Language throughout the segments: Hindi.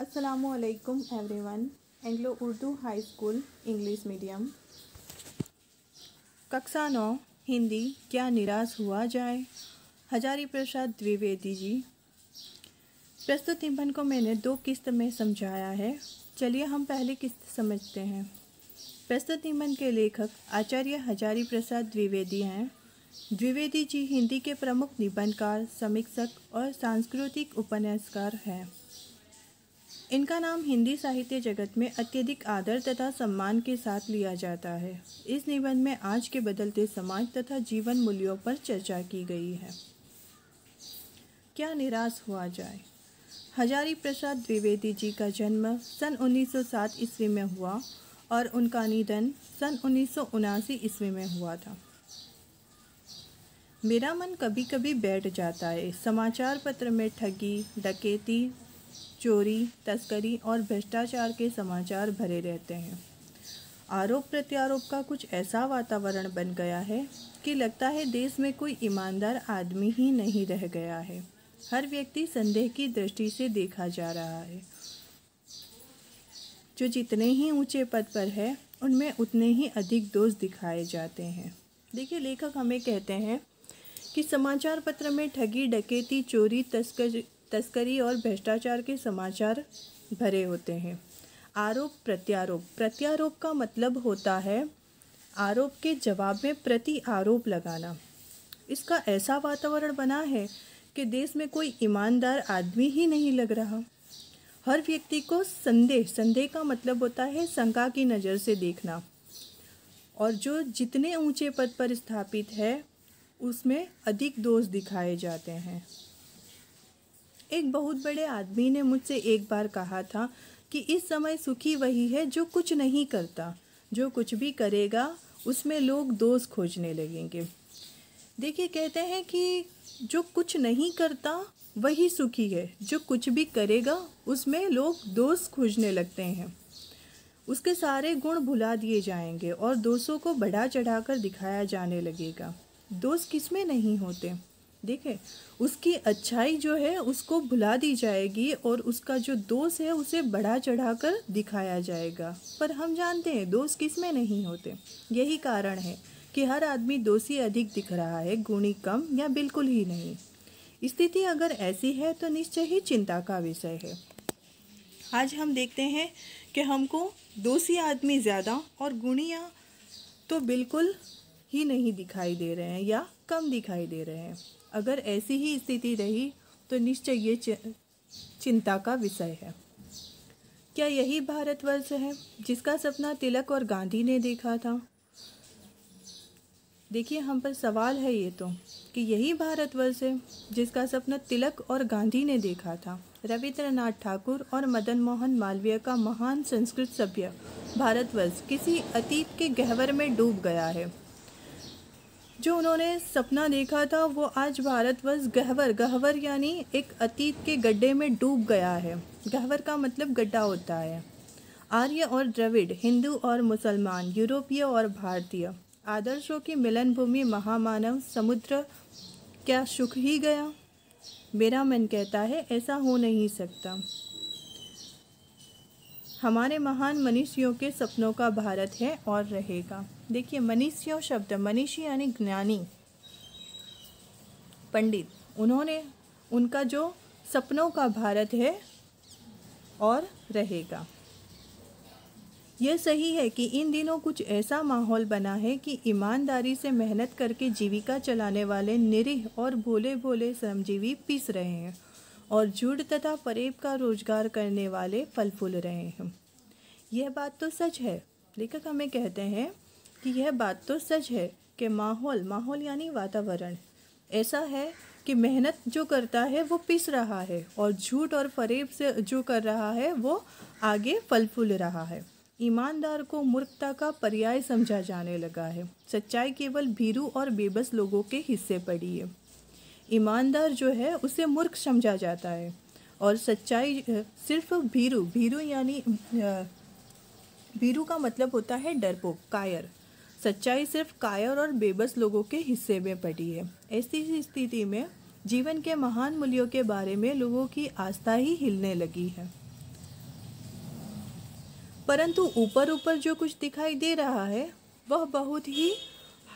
असलकम every one Anglo Urdu high school English medium कक्षा नौ हिंदी क्या निराश हुआ जाए हजारी प्रसाद द्विवेदी जी प्रस्तुत निबंध को मैंने दो किस्त में समझाया है चलिए हम पहली किस्त समझते हैं प्रस्तुत निबंध के लेखक आचार्य हजारी प्रसाद द्विवेदी हैं द्विवेदी जी हिंदी के प्रमुख निबंधकार समीक्षक और सांस्कृतिक उपन्यासकार हैं इनका नाम हिंदी साहित्य जगत में अत्यधिक आदर तथा सम्मान के साथ लिया जाता है इस निबंध में आज के बदलते समाज तथा जीवन मूल्यों पर चर्चा की गई है क्या निराश हुआ जाए हजारी प्रसाद द्विवेदी जी का जन्म सन 1907 ईस्वी में हुआ और उनका निधन सन उन्नीस ईस्वी में हुआ था मेरा मन कभी कभी बैठ जाता है समाचार पत्र में ठगी डकेती चोरी तस्करी और भ्रष्टाचार के समाचार भरे रहते हैं आरोप प्रत्यारोप का कुछ ऐसा वातावरण बन गया है कि लगता है देश में कोई ईमानदार आदमी ही नहीं रह गया है हर व्यक्ति संदेह की दृष्टि से देखा जा रहा है जो जितने ही ऊंचे पद पर है उनमें उतने ही अधिक दोष दिखाए जाते हैं देखिए लेखक हमें कहते हैं कि समाचार पत्र में ठगी डकेती चोरी तस्कर तस्करी और भ्रष्टाचार के समाचार भरे होते हैं आरोप प्रत्यारोप प्रत्यारोप का मतलब होता है आरोप के जवाब में प्रति आरोप लगाना इसका ऐसा वातावरण बना है कि देश में कोई ईमानदार आदमी ही नहीं लग रहा हर व्यक्ति को संदेह संदेह का मतलब होता है शंका की नज़र से देखना और जो जितने ऊंचे पद पर स्थापित है उसमें अधिक दोष दिखाए जाते हैं एक बहुत बड़े आदमी ने मुझसे एक बार कहा था कि इस समय सुखी वही है जो कुछ नहीं करता जो कुछ भी करेगा उसमें लोग दोष खोजने लगेंगे देखिए कहते हैं कि जो कुछ नहीं करता वही सुखी है जो कुछ भी करेगा उसमें लोग दोष खोजने लगते हैं उसके सारे गुण भुला दिए जाएंगे और दोषों को बढ़ा चढ़ाकर दिखाया जाने लगेगा दोष किस में नहीं होते ठीक है उसकी अच्छाई जो है उसको भुला दी जाएगी और उसका जो दोष है उसे बढ़ा चढ़ाकर दिखाया जाएगा पर हम जानते हैं दोष किस में नहीं होते यही कारण है कि हर आदमी दोषी अधिक दिख रहा है गुणी कम या बिल्कुल ही नहीं स्थिति अगर ऐसी है तो निश्चय ही चिंता का विषय है आज हम देखते हैं कि हमको दोषी आदमी ज़्यादा और गुणिया तो बिल्कुल ही नहीं दिखाई दे रहे हैं या कम दिखाई दे रहे हैं अगर ऐसी ही स्थिति रही तो निश्चय ये चिंता का विषय है क्या यही भारतवर्ष है जिसका सपना तिलक और गांधी ने देखा था देखिए हम पर सवाल है ये तो कि यही भारतवर्ष है जिसका सपना तिलक और गांधी ने देखा था रविंद्रनाथ ठाकुर और मदन मोहन मालवीय का महान संस्कृत सभ्य भारतवर्ष किसी अतीत के गहवर में डूब गया है जो उन्होंने सपना देखा था वो आज भारतवर्ष गहवर गहवर यानी एक अतीत के गड्ढे में डूब गया है गहवर का मतलब गड्ढा होता है आर्य और द्रविड़ हिंदू और मुसलमान यूरोपीय और भारतीय आदर्शों की मिलन भूमि महामानव समुद्र क्या सुख ही गया मेरा मन कहता है ऐसा हो नहीं सकता हमारे महान मनुष्यों के सपनों का भारत है और रहेगा देखिए मनीषियों शब्द मनीषी यानी ज्ञानी पंडित उन्होंने उनका जो सपनों का भारत है और रहेगा यह सही है कि इन दिनों कुछ ऐसा माहौल बना है कि ईमानदारी से मेहनत करके जीविका चलाने वाले निरीह और भोले भोले श्रमजीवी पीस रहे हैं और जुड़ तथा परेब का रोजगार करने वाले फल फूल रहे हैं यह बात तो सच है लेखक हमें कहते हैं कि यह बात तो सच है कि माहौल माहौल यानी वातावरण ऐसा है कि मेहनत जो करता है वो पिस रहा है और झूठ और फरेब से जो कर रहा है वो आगे फल फूल रहा है ईमानदार को मूर्खता का पर्याय समझा जाने लगा है सच्चाई केवल भीरू और बेबस लोगों के हिस्से पड़ी है ईमानदार जो है उसे मूर्ख समझा जाता है और सच्चाई सिर्फ भीरू भीरू यानी भीरू का मतलब होता है डरपोक कायर सच्चाई सिर्फ कायर और बेबस लोगों के हिस्से में पड़ी है ऐसी स्थिति में जीवन के महान मूल्यों के बारे में लोगों की आस्था ही हिलने लगी है परंतु ऊपर ऊपर जो कुछ दिखाई दे रहा है वह बहुत ही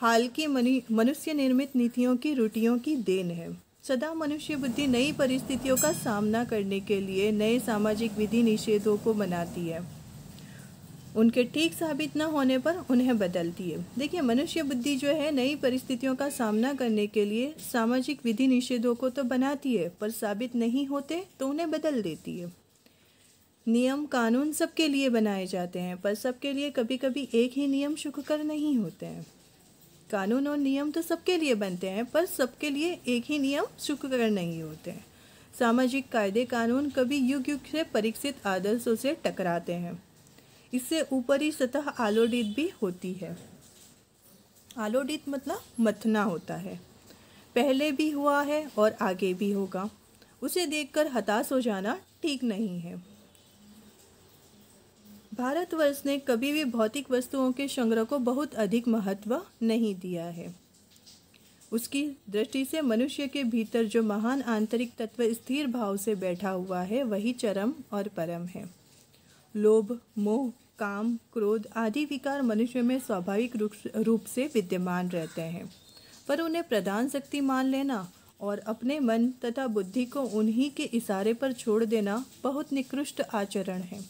हाल की मनुष्य निर्मित नीतियों की रुटियों की देन है सदा मनुष्य बुद्धि नई परिस्थितियों का सामना करने के लिए नए सामाजिक विधि निषेधों को बनाती है उनके ठीक साबित न होने पर उन्हें बदल दिए देखिए मनुष्य बुद्धि जो है नई परिस्थितियों का सामना करने के लिए सामाजिक विधि निषेधों को तो बनाती है पर साबित नहीं होते तो उन्हें बदल देती है नियम कानून सबके लिए बनाए जाते हैं पर सबके लिए कभी कभी एक ही नियम सुखकर नहीं होते हैं कानून और नियम तो सबके लिए बनते हैं पर सबके लिए एक ही नियम सुखकर नहीं होते हैं सामाजिक कायदे कानून कभी युग युग से परीक्षित आदर्शों से टकराते हैं इससे ऊपरी सतह आलोडित भी होती है आलोडित मतलब मथना होता है पहले भी हुआ है और आगे भी होगा उसे देखकर हताश हो जाना ठीक नहीं है भारतवर्ष ने कभी भी भौतिक वस्तुओं के संग्रह को बहुत अधिक महत्व नहीं दिया है उसकी दृष्टि से मनुष्य के भीतर जो महान आंतरिक तत्व स्थिर भाव से बैठा हुआ है वही चरम और परम है लोभ मोह काम क्रोध आदि विकार मनुष्य में स्वाभाविक रूप से विद्यमान रहते हैं पर उन्हें प्रधान शक्ति मान लेना और अपने मन तथा बुद्धि को उन्हीं के इशारे पर छोड़ देना बहुत निकृष्ट आचरण है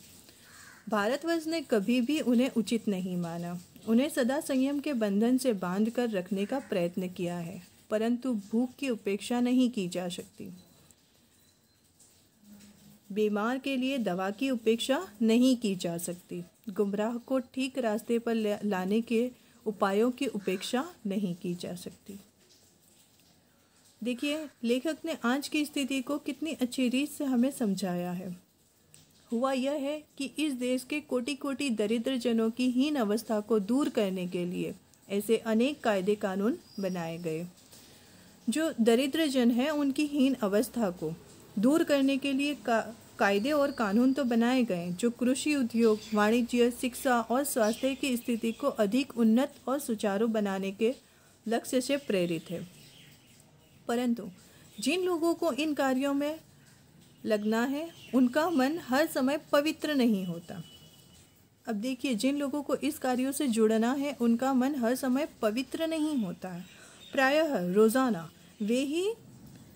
भारतवर्ष ने कभी भी उन्हें उचित नहीं माना उन्हें सदा संयम के बंधन से बांध कर रखने का प्रयत्न किया है परंतु भूख की उपेक्षा नहीं की जा सकती बीमार के लिए दवा की उपेक्षा नहीं की जा सकती गुमराह को ठीक रास्ते पर लाने के उपायों की उपेक्षा नहीं की जा सकती देखिए लेखक ने आज की स्थिति को कितनी अच्छी रीत से हमें समझाया है हुआ यह है कि इस देश के कोटि कोटि दरिद्र जनों की हीन अवस्था को दूर करने के लिए ऐसे अनेक कायदे कानून बनाए गए जो दरिद्र जन हैं उनकी हीन अवस्था को दूर करने के लिए का, कायदे और कानून तो बनाए गए जो कृषि उद्योग वाणिज्य शिक्षा और स्वास्थ्य की स्थिति को अधिक उन्नत और सुचारू बनाने के लक्ष्य से प्रेरित है परंतु जिन लोगों को इन कार्यों में लगना है उनका मन हर समय पवित्र नहीं होता अब देखिए जिन लोगों को इस कार्यों से जुड़ना है उनका मन हर समय पवित्र नहीं होता है प्रायः रोज़ाना वे ही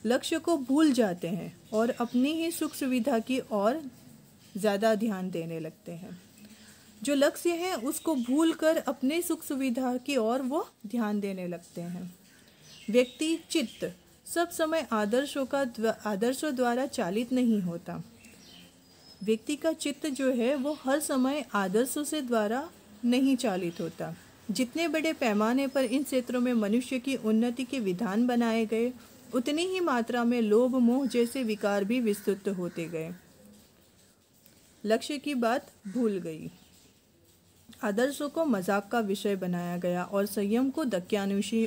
लक्ष्य को भूल जाते हैं और अपनी ही सुख सुविधा की ओर ज़्यादा ध्यान देने लगते हैं जो लक्ष्य है उसको भूल कर अपने सुख सुविधा की ओर वो ध्यान देने लगते हैं व्यक्ति चित्त सब समय आदर्शों का आदर्शों द्वारा चालित नहीं होता व्यक्ति का चित्त जो है वो हर समय आदर्शों से द्वारा नहीं चालित होता जितने बड़े पैमाने पर इन क्षेत्रों में मनुष्य की उन्नति के विधान बनाए गए उतनी ही मात्रा में लोभ मोह जैसे विकार भी विस्तृत होते गए लक्ष्य की बात भूल गई आदर्शों को मजाक का विषय बनाया गया और संयम को दक्यानुषी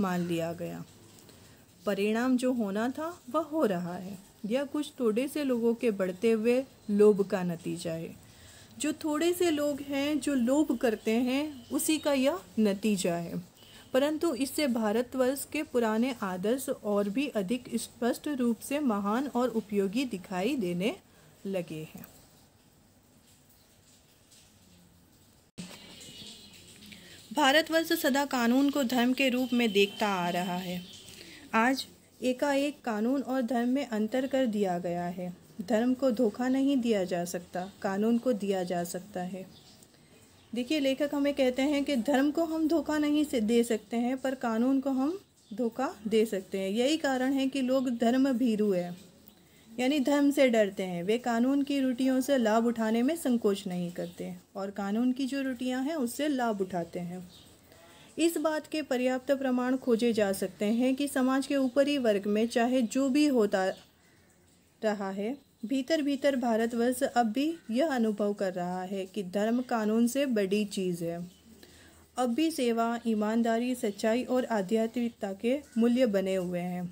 मान लिया गया परिणाम जो होना था वह हो रहा है यह कुछ थोड़े से लोगों के बढ़ते हुए लोभ का नतीजा है जो थोड़े से लोग हैं जो लोभ करते हैं उसी का यह नतीजा है परंतु इससे भारतवर्ष के पुराने आदर्श और भी अधिक स्पष्ट रूप से महान और उपयोगी दिखाई देने लगे हैं भारतवर्ष सदा कानून को धर्म के रूप में देखता आ रहा है आज एकाएक कानून और धर्म में अंतर कर दिया गया है धर्म को धोखा नहीं दिया जा सकता कानून को दिया जा सकता है देखिए लेखक हमें कहते हैं कि धर्म को हम धोखा नहीं से दे सकते हैं पर कानून को हम धोखा दे सकते हैं यही कारण है कि लोग धर्म भीरू है यानी धर्म से डरते हैं वे कानून की रुटियों से लाभ उठाने में संकोच नहीं करते और कानून की जो रुटियाँ हैं उससे लाभ उठाते हैं इस बात के पर्याप्त प्रमाण खोजे जा सकते हैं कि समाज के ऊपरी वर्ग में चाहे जो भी होता रहा है भीतर भीतर भारतवर्ष अब भी यह अनुभव कर रहा है कि धर्म कानून से बड़ी चीज़ है अब भी सेवा ईमानदारी सच्चाई और आध्यात्मिकता के मूल्य बने हुए हैं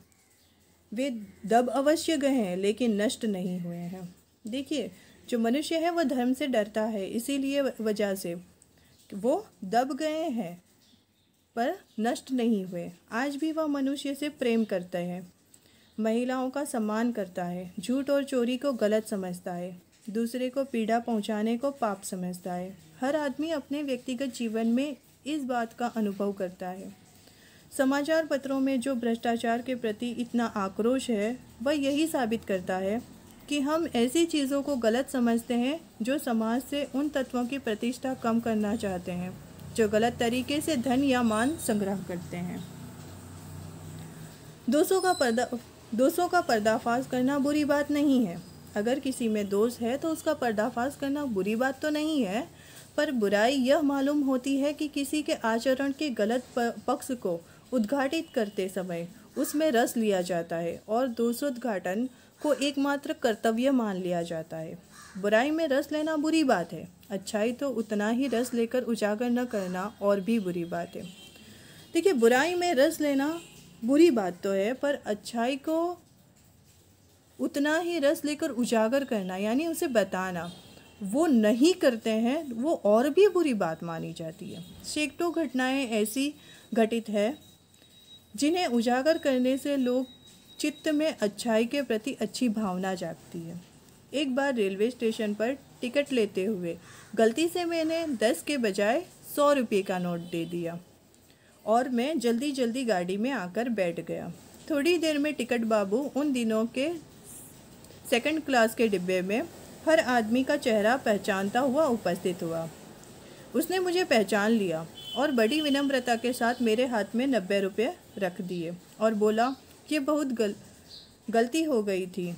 वे दब अवश्य गए हैं लेकिन नष्ट नहीं हुए हैं देखिए जो मनुष्य है वह धर्म से डरता है इसीलिए वजह से वो दब गए हैं पर नष्ट नहीं हुए आज भी वह मनुष्य से प्रेम करते हैं महिलाओं का सम्मान करता है झूठ और चोरी को गलत समझता है दूसरे को पीड़ा पहुंचाने को पाप समझता है हर आदमी अपने व्यक्तिगत जीवन में इस बात का अनुभव करता है समाचार पत्रों में जो भ्रष्टाचार के प्रति इतना आक्रोश है वह यही साबित करता है कि हम ऐसी चीज़ों को गलत समझते हैं जो समाज से उन तत्वों की प्रतिष्ठा कम करना चाहते हैं जो गलत तरीके से धन या मान संग्रह करते हैं दोषों का पर्दा दोषों का पर्दाफाश करना बुरी बात नहीं है अगर किसी में दोष है तो उसका पर्दाफाश करना बुरी बात तो नहीं है पर बुराई यह मालूम होती है कि किसी के आचरण के गलत पक्ष को उद्घाटित करते समय उसमें रस लिया जाता है और दोषोद्घाटन को एकमात्र कर्तव्य मान लिया जाता है बुराई में रस लेना बुरी बात है अच्छाई तो उतना ही रस लेकर उजागर न करना और भी बुरी बात है देखिए बुराई में रस लेना बुरी बात तो है पर अच्छाई को उतना ही रस लेकर उजागर करना यानी उसे बताना वो नहीं करते हैं वो और भी बुरी बात मानी जाती है सैकड़ों घटनाएं ऐसी घटित है जिन्हें उजागर करने से लोग चित्त में अच्छाई के प्रति अच्छी भावना जागती है एक बार रेलवे स्टेशन पर टिकट लेते हुए गलती से मैंने दस के बजाय सौ रुपये का नोट दे दिया और मैं जल्दी जल्दी गाड़ी में आकर बैठ गया थोड़ी देर में टिकट बाबू उन दिनों के सेकंड क्लास के डिब्बे में हर आदमी का चेहरा पहचानता हुआ उपस्थित हुआ उसने मुझे पहचान लिया और बड़ी विनम्रता के साथ मेरे हाथ में नब्बे रुपये रख दिए और बोला ये बहुत गल गलती हो गई थी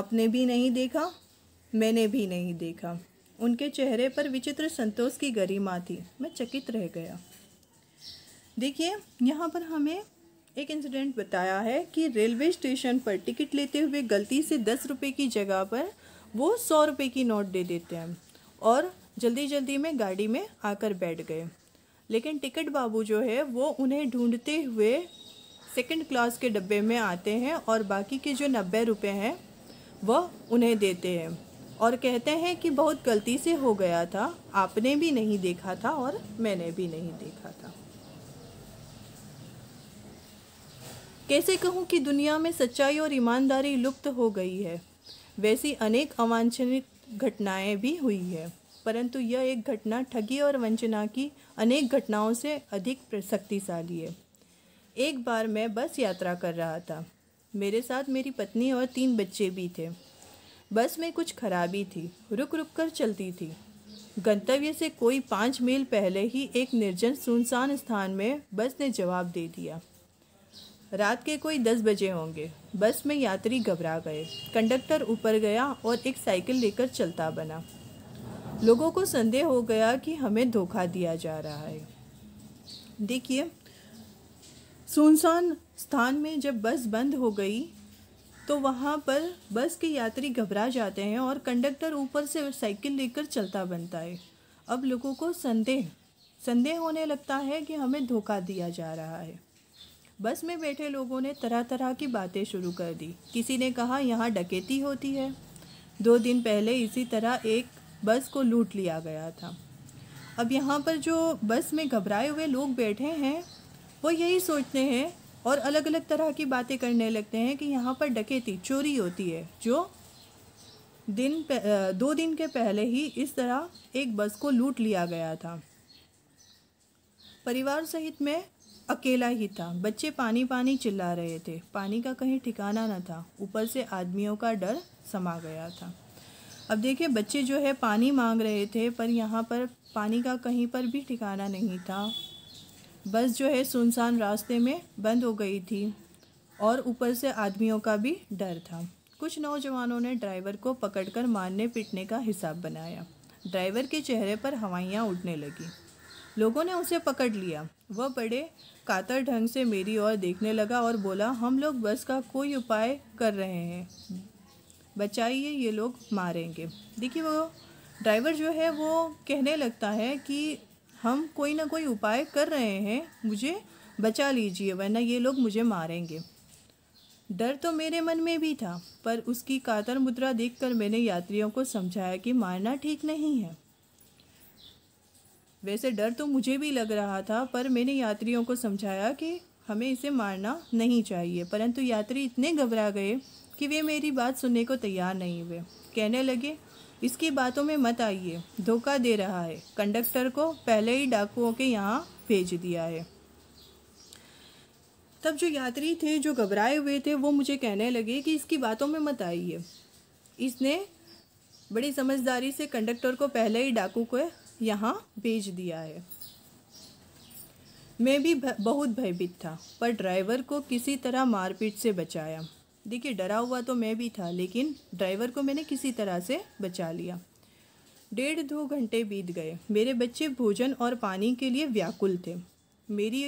आपने भी नहीं देखा मैंने भी नहीं देखा उनके चेहरे पर विचित्र संतोष की गरिमा थी मैं चकित रह गया देखिए यहाँ पर हमें एक इंसिडेंट बताया है कि रेलवे स्टेशन पर टिकट लेते हुए गलती से दस रुपये की जगह पर वो सौ रुपये की नोट दे देते हैं और जल्दी जल्दी में गाड़ी में आकर बैठ गए लेकिन टिकट बाबू जो है वो उन्हें ढूंढते हुए सेकंड क्लास के डब्बे में आते हैं और बाकी के जो नब्बे रुपये हैं वह उन्हें देते हैं और कहते हैं कि बहुत गलती से हो गया था आपने भी नहीं देखा था और मैंने भी नहीं देखा था कैसे कहूँ कि दुनिया में सच्चाई और ईमानदारी लुप्त हो गई है वैसी अनेक अवांछनीय घटनाएं भी हुई है परंतु यह एक घटना ठगी और वंचना की अनेक घटनाओं से अधिक शक्तिशाली है एक बार मैं बस यात्रा कर रहा था मेरे साथ मेरी पत्नी और तीन बच्चे भी थे बस में कुछ खराबी थी रुक रुक कर चलती थी गंतव्य से कोई पाँच मील पहले ही एक निर्जन सुनसान स्थान में बस ने जवाब दे दिया रात के कोई दस बजे होंगे बस में यात्री घबरा गए कंडक्टर ऊपर गया और एक साइकिल लेकर चलता बना लोगों को संदेह हो गया कि हमें धोखा दिया जा रहा है देखिए सुनसान स्थान में जब बस बंद हो गई तो वहाँ पर बस के यात्री घबरा जाते हैं और कंडक्टर ऊपर से साइकिल लेकर चलता बनता है अब लोगों को संदेह संदेह होने लगता है कि हमें धोखा दिया जा रहा है बस में बैठे लोगों ने तरह तरह की बातें शुरू कर दी किसी ने कहा यहाँ डकैती होती है दो दिन पहले इसी तरह एक बस को लूट लिया गया था अब यहाँ पर जो बस में घबराए हुए लोग बैठे हैं वो यही सोचते हैं और अलग अलग तरह की बातें करने लगते हैं कि यहाँ पर डकैती चोरी होती है जो दिन दो दिन के पहले ही इस तरह एक बस को लूट लिया गया था परिवार सहित में अकेला ही था बच्चे पानी पानी चिल्ला रहे थे पानी का कहीं ठिकाना न था ऊपर से आदमियों का डर समा गया था अब देखिए बच्चे जो है पानी मांग रहे थे पर यहाँ पर पानी का कहीं पर भी ठिकाना नहीं था बस जो है सुनसान रास्ते में बंद हो गई थी और ऊपर से आदमियों का भी डर था कुछ नौजवानों ने ड्राइवर को पकड़कर मारने पीटने का हिसाब बनाया ड्राइवर के चेहरे पर हवाइयाँ उड़ने लगीं लोगों ने उसे पकड़ लिया वह बड़े कातर ढंग से मेरी ओर देखने लगा और बोला हम लोग बस का कोई उपाय कर रहे हैं बचाइए ये लोग मारेंगे देखिए वो ड्राइवर जो है वो कहने लगता है कि हम कोई ना कोई उपाय कर रहे हैं मुझे बचा लीजिए वरना ये लोग मुझे मारेंगे डर तो मेरे मन में भी था पर उसकी कातर मुद्रा देखकर मैंने यात्रियों को समझाया कि मारना ठीक नहीं है वैसे डर तो मुझे भी लग रहा था पर मैंने यात्रियों को समझाया कि हमें इसे मारना नहीं चाहिए परंतु यात्री इतने घबरा गए कि वे मेरी बात सुनने को तैयार नहीं हुए कहने लगे इसकी बातों में मत आइए धोखा दे रहा है कंडक्टर को पहले ही डाकुओं के यहाँ भेज दिया है तब जो यात्री थे जो घबराए हुए थे वो मुझे कहने लगे कि इसकी बातों में मत आइए इसने बड़ी समझदारी से कंडक्टर को पहले ही डाकू को यहाँ भेज दिया है मैं भी बहुत भयभीत था पर ड्राइवर को किसी तरह मारपीट से बचाया देखिए डरा हुआ तो मैं भी था लेकिन ड्राइवर को मैंने किसी तरह से बचा लिया डेढ़ दो घंटे बीत गए मेरे बच्चे भोजन और पानी के लिए व्याकुल थे मेरी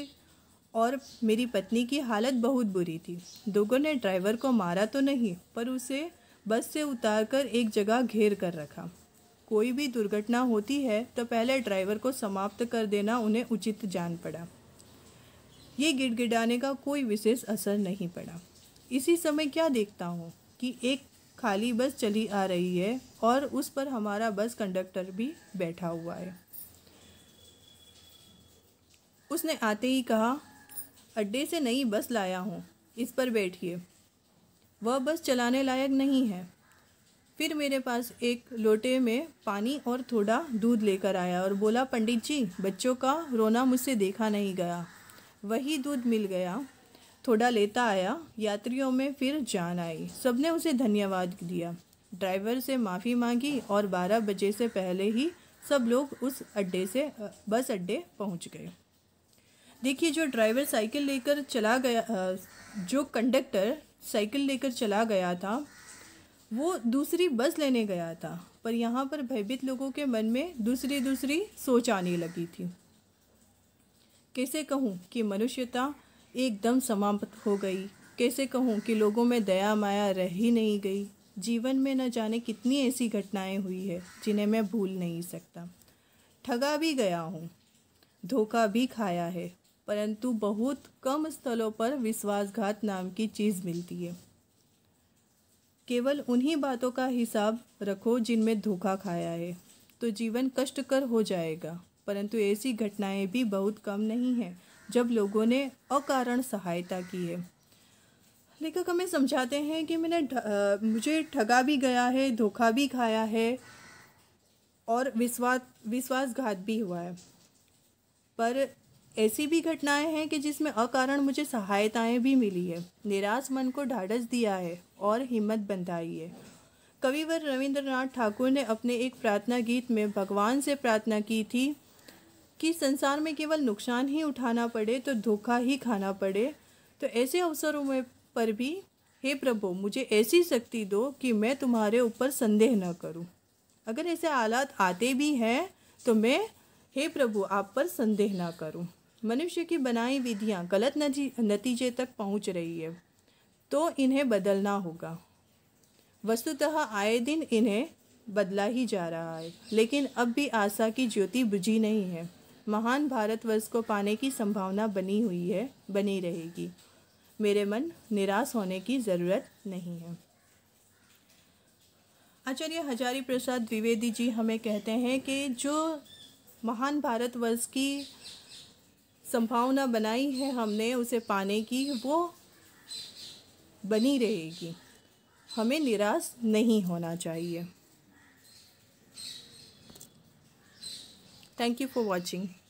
और मेरी पत्नी की हालत बहुत बुरी थी दोगों ने ड्राइवर को मारा तो नहीं पर उसे बस से उतारकर एक जगह घेर कर रखा कोई भी दुर्घटना होती है तो पहले ड्राइवर को समाप्त कर देना उन्हें उचित जान पड़ा ये गिड़गिड़ाने का कोई विशेष असर नहीं पड़ा इसी समय क्या देखता हूँ कि एक खाली बस चली आ रही है और उस पर हमारा बस कंडक्टर भी बैठा हुआ है उसने आते ही कहा अड्डे से नई बस लाया हूँ इस पर बैठिए वह बस चलाने लायक नहीं है फिर मेरे पास एक लोटे में पानी और थोड़ा दूध लेकर आया और बोला पंडित जी बच्चों का रोना मुझसे देखा नहीं गया वही दूध मिल गया थोड़ा लेता आया यात्रियों में फिर जान आई सबने उसे धन्यवाद दिया ड्राइवर से माफ़ी मांगी और 12 बजे से पहले ही सब लोग उस अड्डे से बस अड्डे पहुंच गए देखिए जो ड्राइवर साइकिल लेकर चला गया जो कंडक्टर साइकिल लेकर चला गया था वो दूसरी बस लेने गया था पर यहाँ पर भयभीत लोगों के मन में दूसरी दूसरी सोच आने लगी थी कैसे कहूँ कि मनुष्यता एकदम समाप्त हो गई कैसे कहूँ कि लोगों में दया माया रह ही नहीं गई जीवन में न जाने कितनी ऐसी घटनाएं हुई है जिन्हें मैं भूल नहीं सकता ठगा भी गया हूँ धोखा भी खाया है परंतु बहुत कम स्थलों पर विश्वासघात नाम की चीज़ मिलती है केवल उन्हीं बातों का हिसाब रखो जिनमें धोखा खाया है तो जीवन कष्टकर हो जाएगा परंतु ऐसी घटनाएं भी बहुत कम नहीं हैं जब लोगों ने अकारण सहायता की है लेखक हमें समझाते हैं कि मैंने मुझे ठगा भी गया है धोखा भी खाया है और विश्वास विश्वासघात भी हुआ है पर ऐसी भी घटनाएं हैं कि जिसमें अकारण मुझे सहायताएं भी मिली है निराश मन को ढाढ़स दिया है और हिम्मत बंधाई है कविवर रविंद्रनाथ ठाकुर ने अपने एक प्रार्थना गीत में भगवान से प्रार्थना की थी कि संसार में केवल नुकसान ही उठाना पड़े तो धोखा ही खाना पड़े तो ऐसे अवसरों में पर भी हे प्रभु मुझे ऐसी शक्ति दो कि मैं तुम्हारे ऊपर संदेह न करूं अगर ऐसे हालात आते भी हैं तो मैं हे प्रभु आप पर संदेह ना करूं मनुष्य की बनाई विधियाँ गलत नतीजे तक पहुँच रही है तो इन्हें बदलना होगा वस्तुतः आए दिन इन्हें बदला ही जा रहा है लेकिन अब भी आशा की ज्योति बुझी नहीं है महान भारतवर्ष को पाने की संभावना बनी हुई है बनी रहेगी मेरे मन निराश होने की ज़रूरत नहीं है आचार्य हजारी प्रसाद द्विवेदी जी हमें कहते हैं कि जो महान भारतवर्ष की संभावना बनाई है हमने उसे पाने की वो बनी रहेगी हमें निराश नहीं होना चाहिए थैंक यू फॉर वॉचिंग